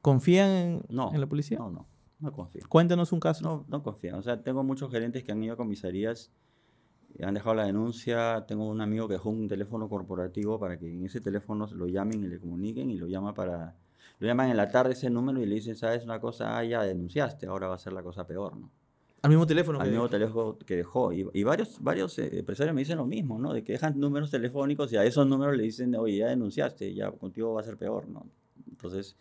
Speaker 2: ¿confían en, la policía? o no. No confía.
Speaker 1: Cuéntanos un caso. No, no O sea, tengo muchos gerentes que han ido a comisarías, eh, han dejado la denuncia. Tengo un amigo que dejó un teléfono corporativo para que en ese teléfono lo llamen y le comuniquen y lo llama para... Lo llaman en la tarde ese número y le dicen, ¿sabes una cosa? Ah, ya denunciaste, ahora va a ser la cosa peor, ¿no?
Speaker 2: Al mismo teléfono. Al mismo
Speaker 1: teléfono que dejó. Y, varios, varios eh, empresarios me dicen lo mismo, ¿no? De que dejan números telefónicos y a esos números le dicen, oye, ya denunciaste, ya contigo va a ser peor, ¿no? Entonces,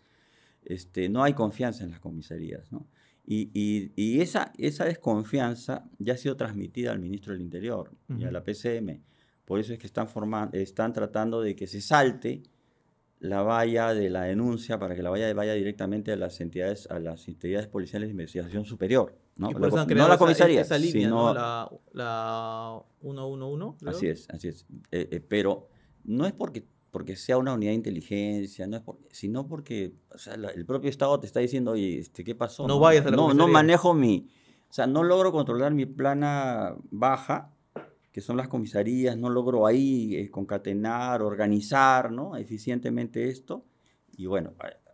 Speaker 1: este, no hay confianza en las comisarías. ¿no? Y, esa, desconfianza ya ha sido transmitida al ministro del Interior y a la PCM. Por eso es que están, están tratando de que se salte la valla de la denuncia para que la valla vaya directamente a las entidades, a las entidades policiales de investigación superior. No, la, comisaría, sino la,
Speaker 2: 111. Así es,
Speaker 1: así es. Eh, eh, pero no es porque porque sea una unidad de inteligencia, no es sino porque el propio Estado te está diciendo, oye, este, ¿qué pasó? No, no la no, no manejo mi, o sea, no logro controlar mi plana baja, que son las comisarías, no logro ahí eh, concatenar, organizar, ¿no? Eficientemente esto. Y bueno,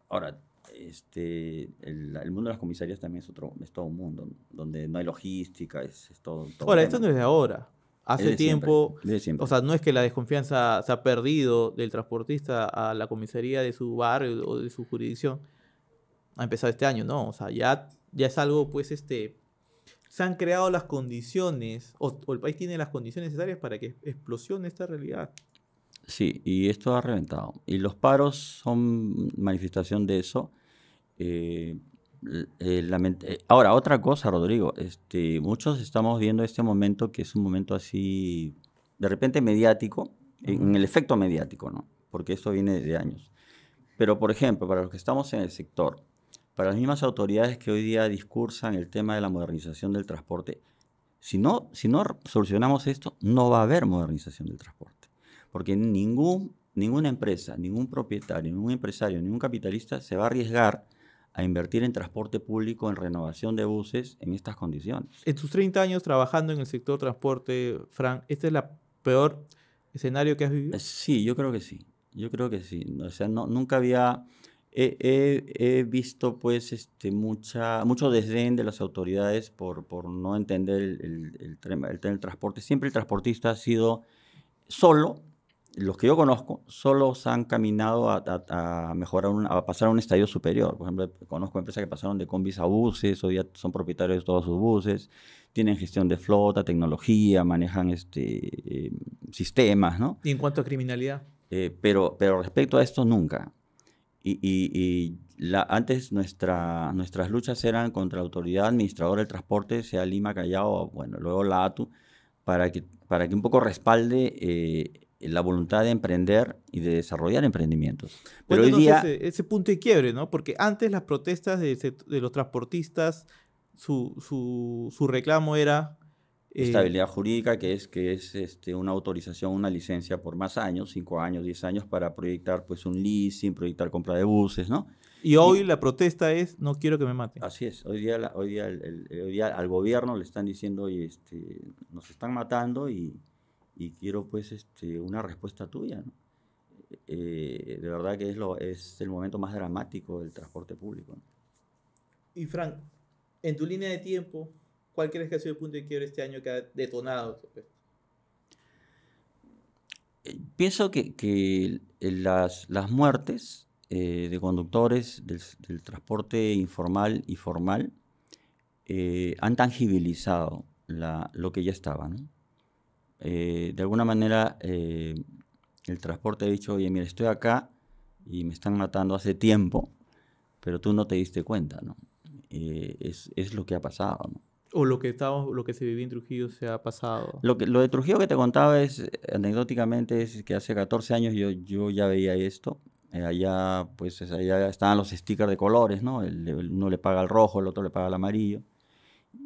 Speaker 1: ahora, este, el, mundo de las comisarías también es otro, es todo un mundo, donde no hay logística, es, todo, todo Ahora, esto no es de ahora hace tiempo, o
Speaker 2: sea, no es que la desconfianza se ha perdido del transportista a la comisaría de su barrio o de su jurisdicción, ha empezado este año, no, o sea, ya, ya es algo, pues, este, se han creado las condiciones, o, el país tiene las condiciones necesarias para que explosione esta realidad.
Speaker 1: Sí, y esto ha reventado. Y los paros son manifestación de eso. Eh, eh, eh, ahora, otra cosa, Rodrigo, este, muchos estamos viendo este momento que es un momento así, de repente mediático, en, el efecto mediático, ¿no? Porque esto viene de años. Pero, por ejemplo, para los que estamos en el sector, para las mismas autoridades que hoy día discursan el tema de la modernización del transporte, si no, si no solucionamos esto, no va a haber modernización del transporte. Porque ningún, ninguna empresa, ningún propietario, ningún empresario, ningún capitalista se va a arriesgar a invertir en transporte público, en renovación de buses en estas condiciones.
Speaker 2: En tus 30 años trabajando en el sector transporte, Frank, ¿este es el peor escenario que has vivido?
Speaker 1: Eh, sí, yo creo que sí. Yo creo que sí. O sea, nunca había... He, visto pues este, mucha, mucho desdén de las autoridades por, por no entender el, el, el, el transporte. Siempre el transportista ha sido solo los que yo conozco solo se han caminado a, mejorar, a pasar a un estadio superior. Por ejemplo, conozco empresas que pasaron de combis a buses, hoy ya son propietarios de todos sus buses, tienen gestión de flota, tecnología, manejan este, em, sistemas, ¿no? ¿Y en cuanto a criminalidad? Eh, pero, pero respecto a esto, nunca. Y, antes nuestra, nuestras luchas eran contra la autoridad administradora del transporte, sea Lima, Callao, bueno, luego la ATU, para que, para que un poco respalde eh, la voluntad de emprender y de desarrollar emprendimientos. Pero hoy día...
Speaker 2: Ese, punto de quiebre, ¿no? Porque antes las protestas de, los transportistas, su, reclamo
Speaker 1: era... Eh, estabilidad jurídica, que es, que es este, una autorización, una licencia por más años, 5 años, 10 años, para proyectar pues, un leasing, proyectar compra de buses, ¿no? Y hoy la protesta es, no quiero que me maten. Así es, hoy día, hoy, día día al gobierno le están diciendo, este, nos están matando y y quiero pues este, una respuesta tuya. Eh, de verdad que es, lo, es el momento más dramático del transporte público.
Speaker 2: Y Frank, en tu línea de tiempo, ¿cuál crees que ha sido el punto de quiebre este año que ha detonado
Speaker 1: eh, pienso que, las, muertes eh, de conductores del, transporte informal y formal han tangibilizado lo que ya estaba. ¿no? Eh, de alguna manera eh, el transporte ha dicho, oye, mire estoy acá y me están matando hace tiempo, pero tú no te diste cuenta, ¿no? Eh, es, lo que ha pasado,
Speaker 2: O lo que, lo que se vivía en Trujillo se ha pasado. Lo,
Speaker 1: que, lo de Trujillo que te contaba es, anecdóticamente, es que hace 14 años yo, ya veía esto. allá, pues, allá estaban los stickers de colores, ¿no? uno le paga el rojo, el otro le paga el amarillo.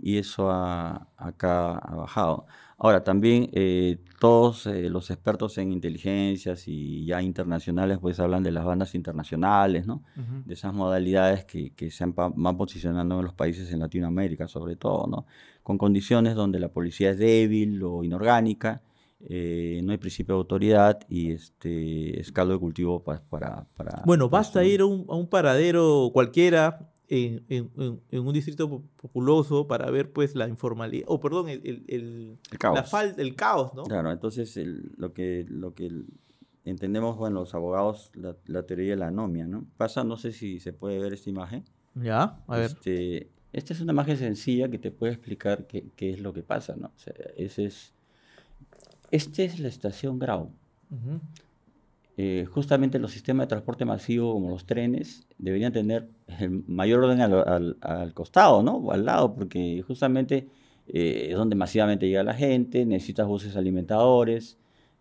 Speaker 1: Y eso acá ha bajado. Ahora, también eh, todos eh, los expertos en inteligencias y ya internacionales, pues hablan de las bandas internacionales, ¿no? De esas modalidades que, se van posicionando en los países en Latinoamérica, sobre todo, ¿no? Con condiciones donde la policía es débil o inorgánica, eh, no hay principio de autoridad y este es de cultivo para... bueno, basta ir a un, a un paradero
Speaker 2: cualquiera en, un distrito populoso para ver pues la informalidad, o perdón, el, caos. La el caos, ¿no? Claro,
Speaker 1: entonces lo que, lo que entendemos, bueno, los abogados, la, teoría de la anomia, ¿no? Pasa, no sé si se puede ver esta imagen. Ya, a ver. Este, esta es una imagen sencilla que te puede explicar qué, qué es lo que pasa, ¿no? ese es, esta es la estación Grau. Uh eh, justamente los sistemas de transporte masivo como los trenes deberían tener el mayor orden al, al, costado, ¿no? Al lado, porque justamente eh, es donde masivamente llega la gente, necesitas buses alimentadores,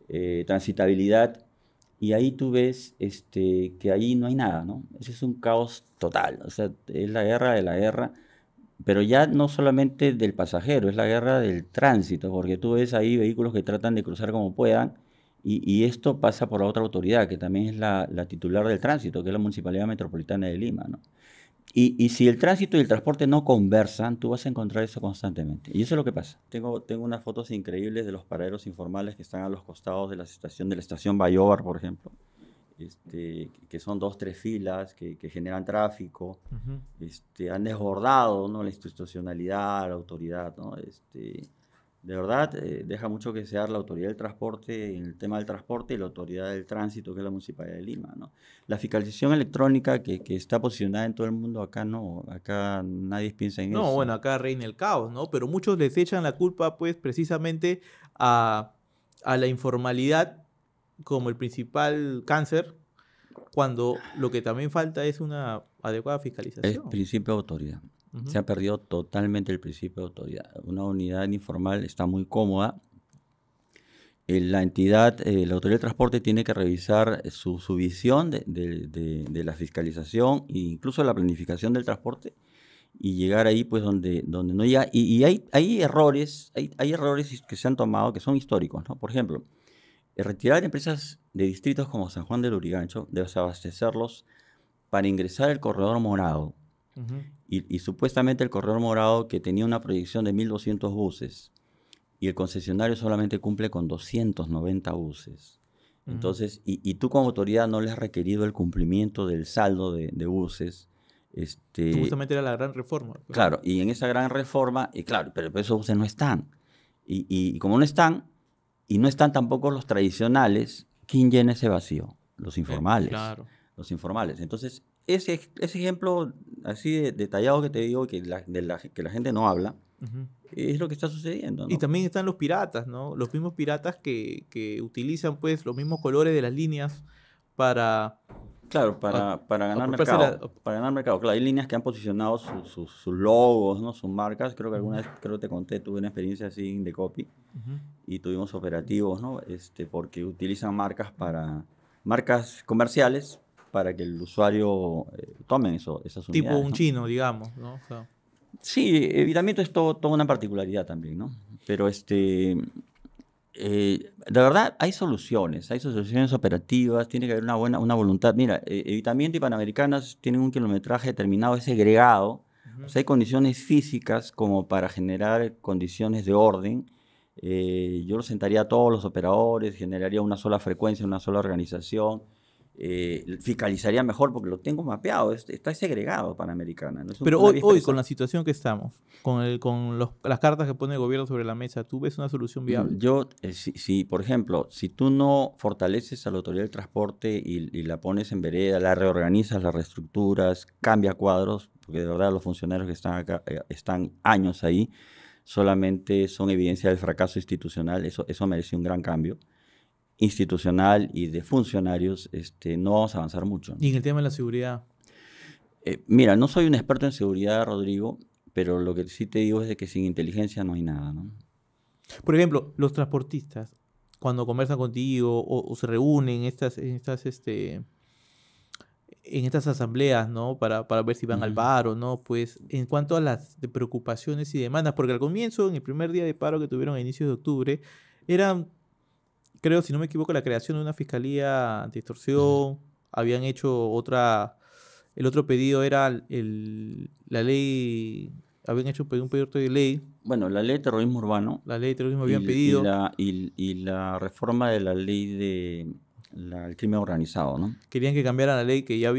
Speaker 1: eh, transitabilidad, y ahí tú ves este, que ahí no hay nada, ¿no? Ese es un caos total, o sea, es la guerra de la guerra, pero ya no solamente del pasajero, es la guerra del tránsito, porque tú ves ahí vehículos que tratan de cruzar como puedan, y, esto pasa por la otra autoridad, que también es la, titular del tránsito, que es la Municipalidad Metropolitana de Lima. ¿no? Y, si el tránsito y el transporte no conversan, tú vas a encontrar eso constantemente. Y eso es lo que pasa. Tengo, tengo unas fotos increíbles de los paraderos informales que están a los costados de la estación, de la estación Bayobar, por ejemplo. Este, que son dos, tres filas que, generan tráfico, este, han desbordado ¿no? la institucionalidad, la autoridad, ¿no? Este, de verdad eh, deja mucho que desear la autoridad del transporte el tema del transporte y la autoridad del tránsito, que es la Municipalidad de Lima. ¿no? La fiscalización electrónica que, está posicionada en todo el mundo, acá no, acá nadie piensa en eso. No, bueno,
Speaker 2: acá reina el caos, ¿no? Pero muchos les echan la culpa, pues, precisamente a, a la informalidad como el principal cáncer, cuando lo que también falta es una adecuada fiscalización. Es
Speaker 1: principio de autoridad. Se ha perdido totalmente el principio de autoridad. Una unidad informal está muy cómoda. Eh, la entidad, eh, la autoridad de transporte tiene que revisar eh, su, su visión de, la fiscalización e incluso la planificación del transporte y llegar ahí pues donde, donde no llega. Y, hay, hay errores, hay, errores que se han tomado que son históricos, ¿no? Por ejemplo, retirar empresas de distritos como San Juan del Urigancho, abastecerlos para ingresar el corredor morado y, supuestamente el corredor morado que tenía una proyección de 1.200 buses y el concesionario solamente cumple con 290 buses. Entonces, y, tú como autoridad no le has requerido el cumplimiento del saldo de, buses. Este, Justamente era la gran reforma. Claro, y en esa gran reforma, y claro, pero esos buses no están. Y, como no están, y no están tampoco los tradicionales, ¿quién llena ese vacío? Los eh, informales. claro. Los informales. Entonces, ese, ese ejemplo así detallado que te digo, que la, de que la gente no habla, es lo que está
Speaker 2: sucediendo. Y también están los piratas, ¿no? Los mismos piratas que, que utilizan pues los mismos colores de las líneas para... Claro, para, para ganar mercado.
Speaker 1: para ganar mercado. Claro, hay líneas que han posicionado sus logos, ¿no? sus marcas. Creo que alguna vez, creo te conté, tuve una experiencia así de copy y tuvimos operativos, ¿no? Este, porque utilizan marcas para marcas comerciales para que el usuario eh, tome eso, esas tipo unidades. Tipo un chino,
Speaker 2: digamos, ¿no?
Speaker 1: Sí, evitamiento es toda una particularidad también, ¿no? Pero este, eh, de verdad hay soluciones, hay soluciones operativas, tiene que haber una buena una voluntad. Mira, eh, evitamiento y panamericanas tienen un kilometraje determinado, es segregado. hay condiciones físicas como para generar condiciones de orden. yo lo sentaría a todos los operadores, generaría una sola frecuencia, una sola organización eh, fiscalizaría mejor porque lo tengo mapeado, está segregado Panamericana. Pero hoy, con
Speaker 2: la situación que estamos, con, el, con las cartas que pone el gobierno sobre la mesa, ¿tú ves una solución viable? Mm,
Speaker 1: yo, eh, si, por ejemplo, si tú no fortaleces a la Autoridad del Transporte y, la pones en vereda, la reorganizas, la reestructuras, cambia cuadros, porque de verdad los funcionarios que están acá eh, están años ahí, solamente son evidencia del fracaso institucional, eso, eso merece un gran cambio institucional y de funcionarios, este, no vamos a avanzar mucho. ¿Y en el
Speaker 2: tema de la seguridad?
Speaker 1: Eh, mira, no soy un experto en seguridad, Rodrigo, pero lo que sí te digo es que sin inteligencia no hay nada. ¿no?
Speaker 2: Por ejemplo, los transportistas, cuando conversan
Speaker 1: contigo o, se reúnen
Speaker 2: en estas, estas, este, en estas asambleas, ¿no? Para, para ver si van al paro, ¿no? Pues en cuanto a las preocupaciones y demandas, porque al comienzo, en el primer día de paro que tuvieron a inicios de octubre, eran creo, si no me equivoco, la creación de una fiscalía distorsión Habían hecho otra. El otro pedido era
Speaker 1: el, la ley. Habían hecho un pedido, de ley. Bueno, la ley de terrorismo urbano. La ley de terrorismo habían pedido. y la reforma de la ley de el crimen organizado, ¿no? Querían que cambiaran la ley que ya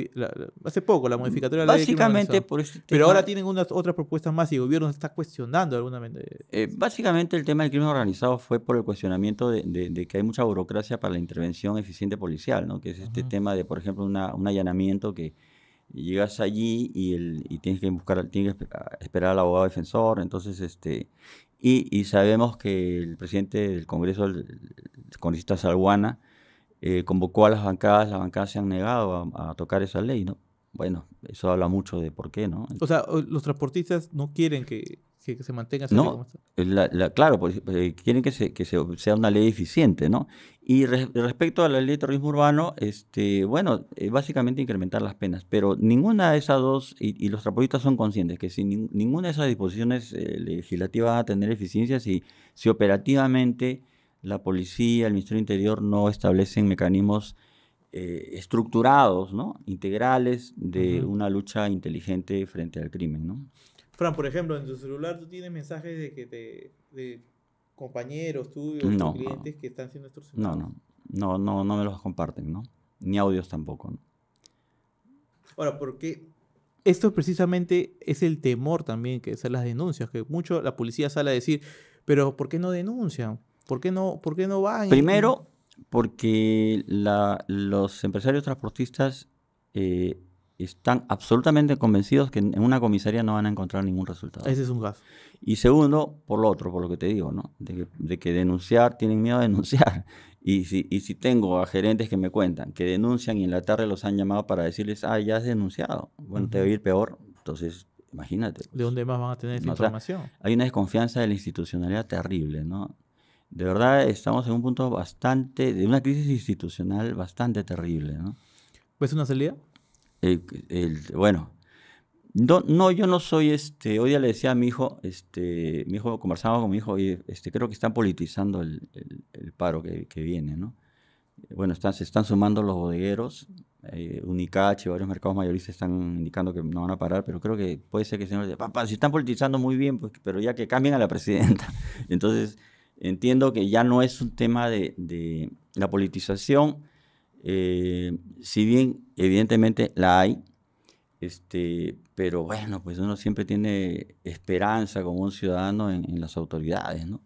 Speaker 1: hace poco, la mm, modificatoria de la básicamente, ley. Básicamente por este Pero ahora
Speaker 2: tienen unas otras propuestas más y el gobierno está cuestionando alguna eh,
Speaker 1: eh, básicamente el tema del crimen organizado fue por el cuestionamiento de, que hay mucha burocracia para la intervención eficiente policial, ¿no? Que es este tema de, por ejemplo, un allanamiento que llegas allí y, el, tienes que buscar, tienes esperar al abogado defensor, entonces este y, sabemos que el presidente del Congreso, el, el congresista Salguana, eh, convocó a las bancadas, las bancadas se han negado a, tocar esa ley, ¿no? Bueno, eso habla mucho de por qué, ¿no?
Speaker 2: O sea, los transportistas no quieren que, se mantenga esa no,
Speaker 1: claro, pues, eh, quieren que, sea una ley eficiente, ¿no? Y respecto a la ley de terrorismo urbano, este, bueno, básicamente incrementar las penas, pero ninguna de esas dos, y, los transportistas son conscientes que si ninguna de esas disposiciones eh, legislativas va a tener eficiencia si operativamente la policía, el Ministerio Interior no establecen mecanismos eh, estructurados, ¿no? integrales de una lucha inteligente frente al crimen. ¿no?
Speaker 2: Fran, por ejemplo, en tu celular tú tienes mensajes de que de compañeros tuyos, no, clientes que están siendo extorsionados. No,
Speaker 1: no, no, no, me los comparten, ¿no? Ni audios tampoco.
Speaker 2: Ahora, ¿por qué? Esto precisamente es el temor también que son las denuncias, que mucho la policía sale a decir, pero ¿por qué no denuncian? ¿Por qué no, por qué no van? Primero,
Speaker 1: porque la, los empresarios transportistas eh, están absolutamente convencidos que en una comisaría no van a encontrar ningún resultado. Ese es un gas. Y segundo, por lo otro, por lo que te digo, ¿no? De que, denunciar, tienen miedo a denunciar. Y si, si tengo a gerentes que me cuentan que denuncian y en la tarde los han llamado para decirles, ah, ya has denunciado, bueno, te va a ir peor, entonces imagínate. ¿De dónde más van a tener esa información? hay una desconfianza de la institucionalidad terrible, ¿no? de verdad estamos en un punto bastante, de una crisis institucional bastante terrible. ¿no? ¿Ves una salida? bueno, no, no, yo no soy, este, hoy día le decía a mi hijo, este, mi hijo, conversaba con mi hijo, y este, creo que están politizando el, paro que, viene, ¿no? Bueno, están, se están sumando los bodegueros, eh, Unicache, varios mercados mayoristas están indicando que no van a parar, pero creo que puede ser que el señor papá, si están politizando muy bien, pues, pero ya que cambien a la presidenta. Entonces, Entiendo que ya no es un tema de, de la politización, eh, si bien evidentemente la hay, este, pero bueno, pues uno siempre tiene esperanza como un ciudadano en, las autoridades, ¿no?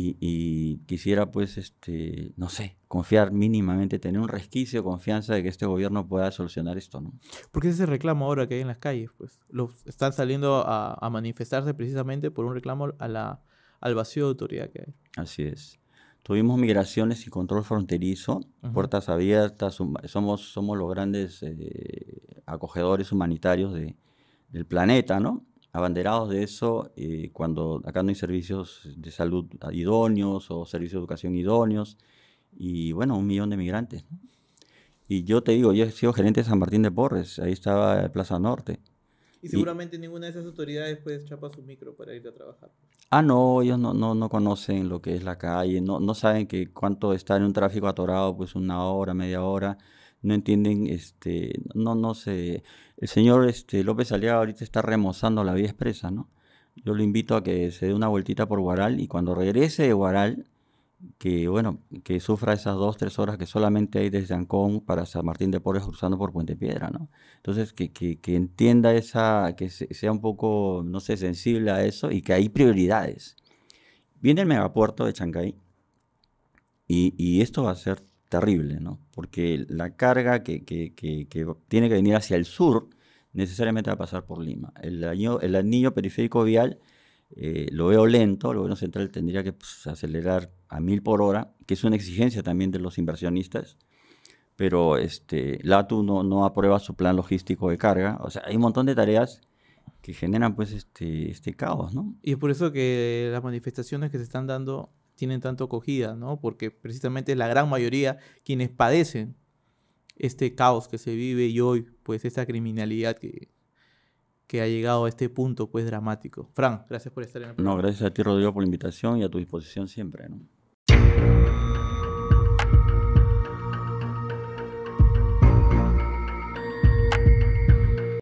Speaker 1: Y, quisiera pues, este, no sé, confiar mínimamente, tener un resquicio de confianza de que este gobierno pueda solucionar esto, ¿no?
Speaker 2: Porque ese reclamo ahora que hay en las calles, pues, los están saliendo a manifestarse precisamente por un reclamo a la al vacío de autoridad que hay.
Speaker 1: Así es. Tuvimos migraciones y control fronterizo, puertas abiertas, somos, somos los grandes eh, acogedores humanitarios del planeta, ¿no? Abanderados de eso, eh, cuando acá no hay servicios de salud idóneos o servicios de educación idóneos, y bueno, un millón de migrantes. Y yo te digo, yo he sido gerente de San Martín de Porres, ahí estaba Plaza Norte. Y seguramente
Speaker 2: ninguna de esas autoridades pues chapa su micro para ir a trabajar.
Speaker 1: Ah, no, ellos no, no, no conocen lo que es la calle, no, no saben que cuánto está en un tráfico atorado, pues una hora, media hora no entienden, este, no, no sé, el señor este, López Aliaga ahorita está remozando la vía expresa, ¿no? Yo lo invito a que se dé una vueltita por Guaral y cuando regrese de Guaral que, bueno, que sufra esas dos, tres horas que solamente hay desde Ancón para San Martín de Porres cruzando por Puente Piedra, ¿no? Entonces, que, que, entienda esa, que sea un poco, no sé, sensible a eso y que hay prioridades. Viene el megapuerto de Chancay y, esto va a ser terrible, ¿no? Porque la carga que, que, que tiene que venir hacia el sur necesariamente va a pasar por Lima. El, el anillo periférico vial eh, lo veo lento, el gobierno central tendría que pues, acelerar a mil por hora, que es una exigencia también de los inversionistas, pero este, LATU no, no aprueba su plan logístico de carga, o sea, hay un montón de tareas que generan pues este, este caos,
Speaker 2: Y es por eso que las manifestaciones que se están dando tienen tanto acogida, ¿no? Porque precisamente la gran mayoría quienes padecen este caos que se vive y hoy, pues esta criminalidad que,
Speaker 1: que ha llegado a este punto pues dramático. Fran, gracias por estar en el programa. No, gracias a ti Rodrigo por la invitación y a tu disposición siempre.